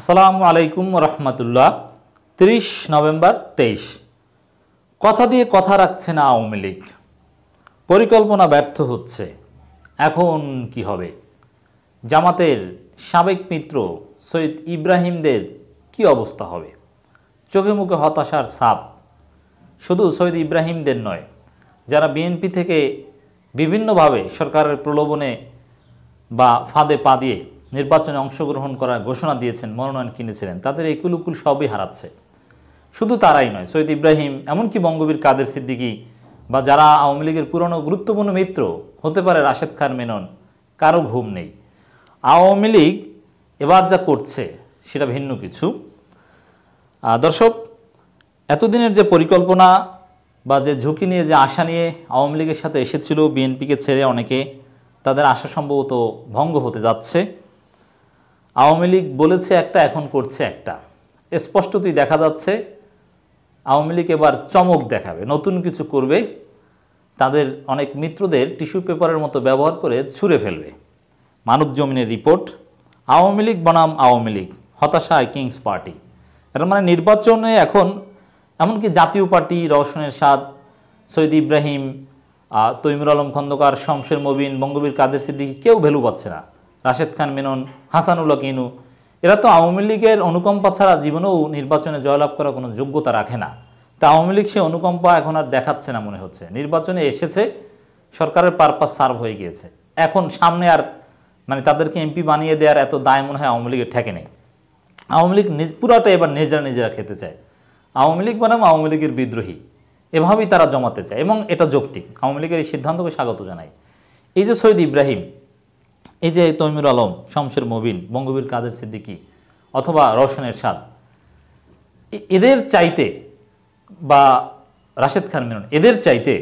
আসসালামু আলাইকুম রহমতুল্লাহ তিরিশ নভেম্বর তেইশ কথা দিয়ে কথা রাখছে না আওয়ামী লীগ পরিকল্পনা ব্যর্থ হচ্ছে এখন কি হবে জামাতের সাবেক মিত্র সৈয়দ ইব্রাহিমদের কি অবস্থা হবে চোখে মুখে হতাশার সাপ শুধু সৈয়দ ইব্রাহিমদের নয় যারা বিএনপি থেকে বিভিন্নভাবে সরকারের প্রলোভনে বা ফাঁদে পা দিয়ে নির্বাচনে অংশগ্রহণ করার ঘোষণা দিয়েছেন মনোনয়ন কিনেছিলেন তাদের একুল উকুল সবই হারাচ্ছে শুধু তারাই নয় সৈয়দ ইব্রাহিম এমনকি বঙ্গবীর কাদের সিদ্দিকি বা যারা আওয়ামী লীগের পুরনো গুরুত্বপূর্ণ মিত্র হতে পারে রাশেদ খান মেনন কারো ঘুম নেই আওয়ামী লীগ এবার যা করছে সেটা ভিন্ন কিছু দর্শক এতদিনের যে পরিকল্পনা বা যে ঝুঁকি নিয়ে যে আশা নিয়ে আওয়ামী লীগের সাথে এসেছিল বিএনপিকে ছেড়ে অনেকে তাদের আশা সম্ভবত ভঙ্গ হতে যাচ্ছে আওয়ামী লীগ বলেছে একটা এখন করছে একটা স্পষ্টতই দেখা যাচ্ছে আওয়ামী লীগ এবার চমক দেখাবে নতুন কিছু করবে তাদের অনেক মিত্রদের টিস্যু পেপারের মতো ব্যবহার করে ছুঁড়ে ফেলবে মানব জমিনের রিপোর্ট আওয়ামী লীগ বনাম আওয়ামী লীগ হতাশায় কিংস পার্টি এর মানে নির্বাচনে এখন এমনকি জাতীয় পার্টি রওশনের সাদ সৈয়দ ইব্রাহিম তৈমুর আলম খন্দকার শমশের মবিন বঙ্গবীর কাদের সিদ্দিকি কেউ ভ্যালু পাচ্ছে না রাশেদ খান মেনন হাসানুল কিনু এরা তো আওয়ামী লীগের অনুকম্পা ছাড়া জীবনেও নির্বাচনে জয়লাভ করার কোনো যোগ্যতা রাখে না তা আওয়ামী লীগ সে অনুকম্পা এখন আর দেখাচ্ছে না মনে হচ্ছে নির্বাচনে এসেছে সরকারের পারপাস সার্ভ হয়ে গিয়েছে এখন সামনে আর মানে তাদেরকে এমপি বানিয়ে দেওয়ার এত দায় মনে হয় আওয়ামী লীগের ঠেকে নেই আওয়ামী লীগ নিজ পুরাটা এবার নিজেরা নিজেরা খেতে চায় আওয়ামী লীগ বানাম আওয়ামী লীগের বিদ্রোহী এভাবেই তারা জমাতে চায় এবং এটা যৌক্তিক আওয়ামী লীগের এই সিদ্ধান্তকে স্বাগত জানাই এই যে সৈয়দ ইব্রাহিম এই যে তৈমির আলম শমশের মবিন বঙ্গবীর কাদের সিদ্দিকী অথবা এর সাদ এদের চাইতে বা রাশেদ খান মিনন এদের চাইতে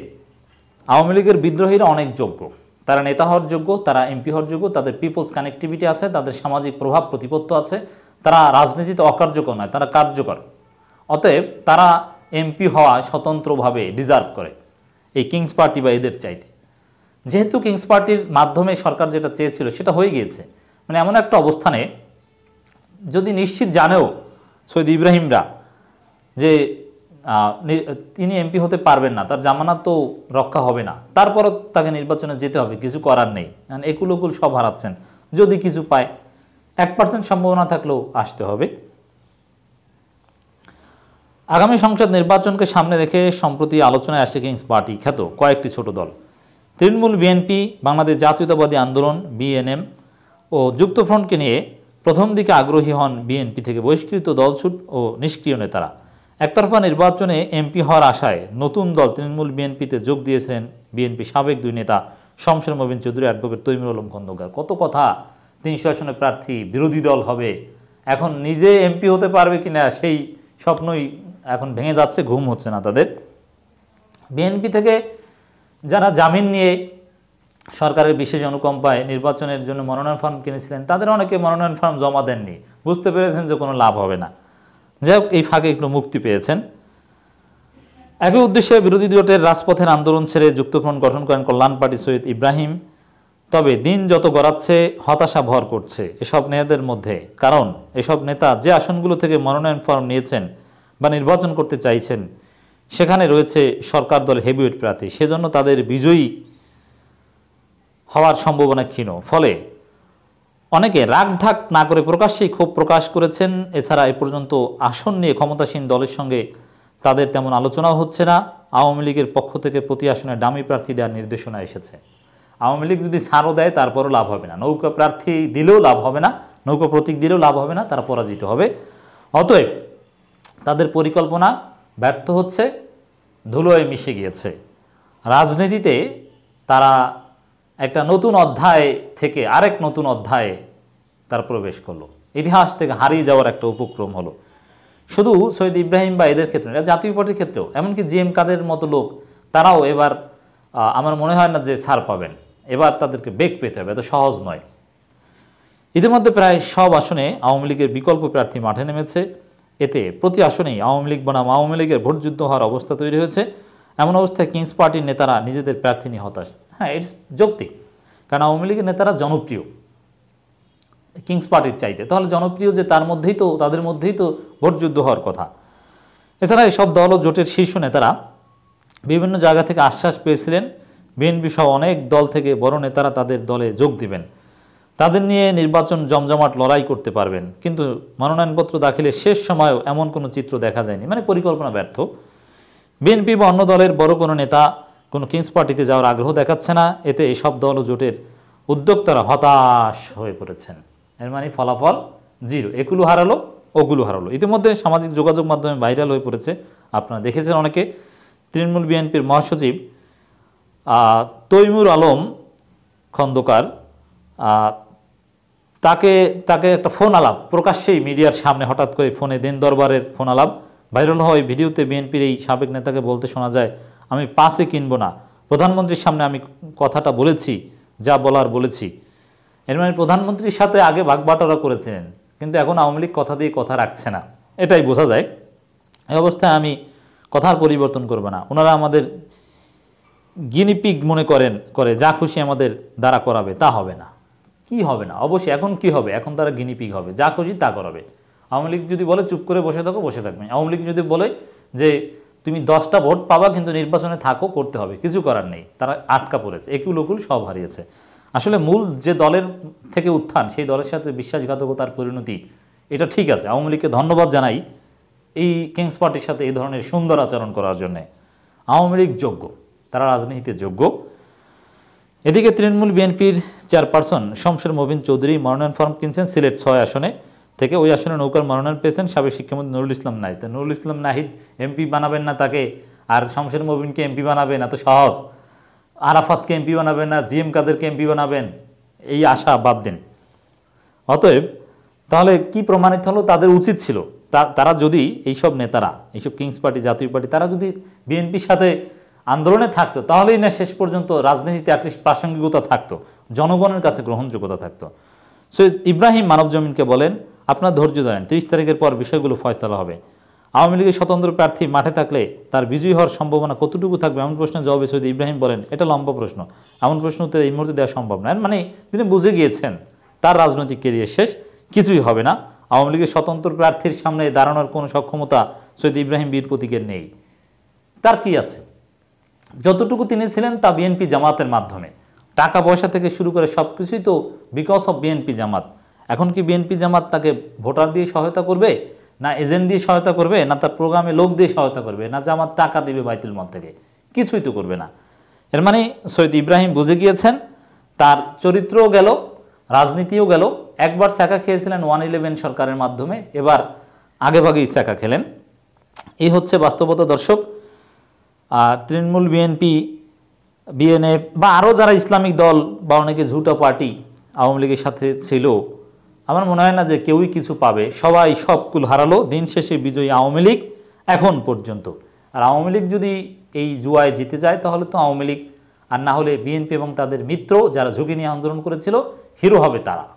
আওয়ামী লীগের বিদ্রোহীরা অনেক যোগ্য তারা নেতা হওয়ার যোগ্য তারা এমপি হওয়ার যোগ্য তাদের পিপলস কানেক্টিভিটি আছে তাদের সামাজিক প্রভাব প্রতিপত্ত আছে তারা রাজনীতিতে অকার্যকর নয় তারা কার্যকর অতএব তারা এমপি হওয়া স্বতন্ত্রভাবে ডিজার্ভ করে এই কিংস পার্টি বা এদের চাইতে যেহেতু কিংস পার্টির মাধ্যমে সরকার যেটা চেয়েছিল সেটা হয়ে গিয়েছে মানে এমন একটা অবস্থানে যদি নিশ্চিত জানেও সৈয়দ ইব্রাহিমরা যে তিনি এমপি হতে পারবেন না তার জামানা তো রক্ষা হবে না তারপরও তাকে নির্বাচনে যেতে হবে কিছু করার নেই কারণ একুল ওকুল সব হারাচ্ছেন যদি কিছু পায় এক পার্সেন্ট সম্ভাবনা থাকলেও আসতে হবে আগামী সংসদ নির্বাচনকে সামনে রেখে সম্প্রতি আলোচনায় আসে কিংস পার্টি খ্যাত কয়েকটি ছোট দল তৃণমূল বিএনপি বাংলাদেশ জাতীয়তাবাদী আন্দোলন বিএনএম ও যুক্তফ্রন্টকে নিয়ে প্রথম দিকে আগ্রহী হন বিএনপি থেকে বহিষ্কৃত দলছুট ও নিষ্ক্রিয় নেতারা একতরফা নির্বাচনে এমপি হওয়ার আশায় নতুন দল তৃণমূল বিএনপিতে যোগ দিয়েছিলেন বিএনপি সাবেক দুই নেতা শমশের মবিন চৌধুরী অ্যাডভোকেট তৈমুর আলম খন্দকার কত কথা তিনশো আসনে প্রার্থী বিরোধী দল হবে এখন নিজে এমপি হতে পারবে কি না সেই স্বপ্নই এখন ভেঙে যাচ্ছে ঘুম হচ্ছে না তাদের বিএনপি থেকে যারা জামিন নিয়ে সরকারের বিশেষ অনুকম্পায় নির্বাচনের জন্য মনোনয়ন ফর্ম কিনেছিলেন তাদের অনেকে মনোনয়ন ফর্ম জমা দেননি বুঝতে পেরেছেন যে কোনো লাভ হবে না যাই হোক এই ফাঁকে একটু মুক্তি পেয়েছেন একই উদ্দেশ্যে বিরোধী জোটের রাজপথের আন্দোলন ছেড়ে যুক্তফ্রন্ট গঠন করেন কল্যাণ পার্টি সৈয়দ ইব্রাহিম তবে দিন যত গড়াচ্ছে হতাশা ভর করছে এসব নেতাদের মধ্যে কারণ এসব নেতা যে আসনগুলো থেকে মনোনয়ন ফর্ম নিয়েছেন বা নির্বাচন করতে চাইছেন সেখানে রয়েছে সরকার দল হেভিওয়েট প্রার্থী সেজন্য তাদের বিজয়ী হওয়ার সম্ভাবনা ক্ষীণ ফলে অনেকে রাগঢাক না করে প্রকাশ্যেই ক্ষোভ প্রকাশ করেছেন এছাড়া এ পর্যন্ত আসন নিয়ে ক্ষমতাসীন দলের সঙ্গে তাদের তেমন আলোচনাও হচ্ছে না আওয়ামী লীগের পক্ষ থেকে প্রতি আসনে ডামি প্রার্থী দেওয়ার নির্দেশনা এসেছে আওয়ামী লীগ যদি ছাড়ও দেয় তারপরও লাভ হবে না নৌকা প্রার্থী দিলেও লাভ হবে না নৌকা প্রতীক দিলেও লাভ হবে না তারা পরাজিত হবে অতএব তাদের পরিকল্পনা ব্যর্থ হচ্ছে ধুলোয় মিশে গিয়েছে রাজনীতিতে তারা একটা নতুন অধ্যায় থেকে আরেক নতুন অধ্যায়ে তার প্রবেশ করলো ইতিহাস থেকে হারিয়ে যাওয়ার একটা উপক্রম হলো শুধু সৈয়দ ইব্রাহিম বা এদের ক্ষেত্রে না জাতীয় পার্টির ক্ষেত্রেও এমনকি জি এম কাদের মতো লোক তারাও এবার আমার মনে হয় না যে ছাড় পাবেন এবার তাদেরকে বেগ পেতে হবে এত সহজ নয় ইতিমধ্যে প্রায় সব আসনে আওয়ামী লীগের বিকল্প প্রার্থী মাঠে নেমেছে এতে প্রতি আসনেই আওয়ামী লীগ বনাম আওয়ামী লীগের ভোটযুদ্ধ হওয়ার অবস্থা তৈরি হয়েছে এমন অবস্থায় কিংস পার্টির নেতারা নিজেদের প্রার্থী নিয়ে হতাশ হ্যাঁ ইটস যৌক্তিক কারণ আওয়ামী লীগের নেতারা জনপ্রিয় কিংস পার্টির চাইতে তাহলে জনপ্রিয় যে তার মধ্যেই তো তাদের মধ্যেই তো ভোটযুদ্ধ হওয়ার কথা এছাড়া এসব দল ও জোটের শীর্ষ নেতারা বিভিন্ন জায়গা থেকে আশ্বাস পেয়েছিলেন বিএনপি সহ অনেক দল থেকে বড় নেতারা তাদের দলে যোগ দিবেন তাদের নিয়ে নির্বাচন জমজমাট লড়াই করতে পারবেন কিন্তু মনোনয়নপত্র দাখিলের শেষ সময়েও এমন কোনো চিত্র দেখা যায়নি মানে পরিকল্পনা ব্যর্থ বিএনপি বা অন্য দলের বড় কোনো নেতা কোনো কিংস পার্টিতে যাওয়ার আগ্রহ দেখাচ্ছে না এতে এসব দল ও জোটের উদ্যোক্তারা হতাশ হয়ে পড়েছেন এর মানে ফলাফল জিরো এগুলো হারালো ওগুলো হারালো ইতিমধ্যে সামাজিক যোগাযোগ মাধ্যমে ভাইরাল হয়ে পড়েছে আপনারা দেখেছেন অনেকে তৃণমূল বিএনপির মহাসচিব তৈমুর আলম খন্দকার তাকে তাকে একটা ফোন আলাপ প্রকাশ্যেই মিডিয়ার সামনে হঠাৎ করে ফোনে দিন দরবারের ফোন আলাপ ভাইরাল হয় ভিডিওতে বিএনপির এই সাবেক নেতাকে বলতে শোনা যায় আমি পাশে কিনবো না প্রধানমন্ত্রীর সামনে আমি কথাটা বলেছি যা বলার বলেছি এর মানে প্রধানমন্ত্রীর সাথে আগে বাগবাটারা করেছিলেন কিন্তু এখন আওয়ামী লীগ কথা দিয়ে কথা রাখছে না এটাই বোঝা যায় এই অবস্থায় আমি কথার পরিবর্তন করব না ওনারা আমাদের গিনিপিগ মনে করেন করে যা খুশি আমাদের দ্বারা করাবে তা হবে না কি হবে না অবশ্যই এখন কি হবে এখন তারা গিনিপিগ হবে যা খুশি তা করাবে আওয়ামী লীগ যদি বলে চুপ করে বসে থাকো বসে থাকবে আওয়ামী লীগ যদি বলে যে তুমি দশটা ভোট পাবা কিন্তু নির্বাচনে থাকো করতে হবে কিছু করার নেই তারা আটকা পড়েছে একুল ওকুল সব হারিয়েছে আসলে মূল যে দলের থেকে উত্থান সেই দলের সাথে বিশ্বাসঘাতকতার পরিণতি এটা ঠিক আছে আওয়ামী লীগকে ধন্যবাদ জানাই এই কিংস পার্টির সাথে এই ধরনের সুন্দর আচরণ করার জন্যে আওয়ামী লীগ যোগ্য তারা রাজনীতিতে যোগ্য এদিকে তৃণমূল বিএনপির চেয়ারপারসন শমশের মোবিন চৌধুরী মনোনয়ন ফর্ম কিনছেন সিলেট ছয় আসনে থেকে ওই আসনে নৌকার মনোনয়ন পেয়েছেন সাবেক শিক্ষামন্ত্রী নুরুল ইসলাম নাহিদ নুরুল ইসলাম নাহিদ এমপি বানাবেন না তাকে আর শমশের মোবিনকে এমপি বানাবেন এত সহজ আরাফাতকে এমপি বানাবেন না জিএম কাদেরকে এমপি বানাবেন এই আশা বাদ দেন অতএব তাহলে কি প্রমাণিত হলো তাদের উচিত ছিল তারা যদি এইসব নেতারা এইসব কিংস পার্টি জাতীয় পার্টি তারা যদি বিএনপির সাথে আন্দোলনে থাকতো তাহলেই না শেষ পর্যন্ত রাজনীতিতে অ্যাটলিস্ট প্রাসঙ্গিকতা থাকতো জনগণের কাছে গ্রহণযোগ্যতা থাকতো সৈয়দ ইব্রাহিম মানবজমিনকে বলেন আপনার ধৈর্য ধরেন তিরিশ তারিখের পর বিষয়গুলো ফয়সলা হবে আওয়ামী লীগের স্বতন্ত্র প্রার্থী মাঠে থাকলে তার বিজয়ী হওয়ার সম্ভাবনা কতটুকু থাকবে এমন প্রশ্নের জবাবে সৈয়দ ইব্রাহিম বলেন এটা লম্বা প্রশ্ন এমন প্রশ্ন উত্তরে এই মুহূর্তে দেওয়া সম্ভব নয় মানে তিনি বুঝে গিয়েছেন তার রাজনৈতিক কেরিয়ার শেষ কিছুই হবে না আওয়ামী লীগের স্বতন্ত্র প্রার্থীর সামনে দাঁড়ানোর কোনো সক্ষমতা সৈয়দ ইব্রাহিম বীর প্রতীকের নেই তার কি আছে যতটুকু তিনি ছিলেন তা বিএনপি জামাতের মাধ্যমে টাকা পয়সা থেকে শুরু করে সব কিছুই তো বিকজ অফ বিএনপি জামাত এখন কি বিএনপি জামাত তাকে ভোটার দিয়ে সহায়তা করবে না এজেন্ট দিয়ে সহায়তা করবে না তার প্রোগ্রামে লোক দিয়ে সহায়তা করবে না জামাত টাকা দেবে বাইতুল মত থেকে কিছুই তো করবে না এর মানে সৈয়দ ইব্রাহিম বুঝে গিয়েছেন তার চরিত্রও গেল রাজনীতিও গেল একবার স্যাকা খেয়েছিলেন ওয়ান ইলেভেন সরকারের মাধ্যমে এবার আগেভাগেই স্যাকা খেলেন এই হচ্ছে বাস্তবতা দর্শক তৃণমূল বিএনপি বিএনএফ বা আরও যারা ইসলামিক দল বা অনেকে ঝুটো পার্টি আওয়ামী লীগের সাথে ছিল আমার মনে হয় না যে কেউই কিছু পাবে সবাই সবকুল হারালো দিন শেষে বিজয়ী আওয়ামী লীগ এখন পর্যন্ত আর আওয়ামী লীগ যদি এই জুয়ায় জিতে যায় তাহলে তো আওয়ামী লীগ আর না হলে বিএনপি এবং তাদের মিত্র যারা ঝুঁকি নিয়ে আন্দোলন করেছিল হিরো হবে তারা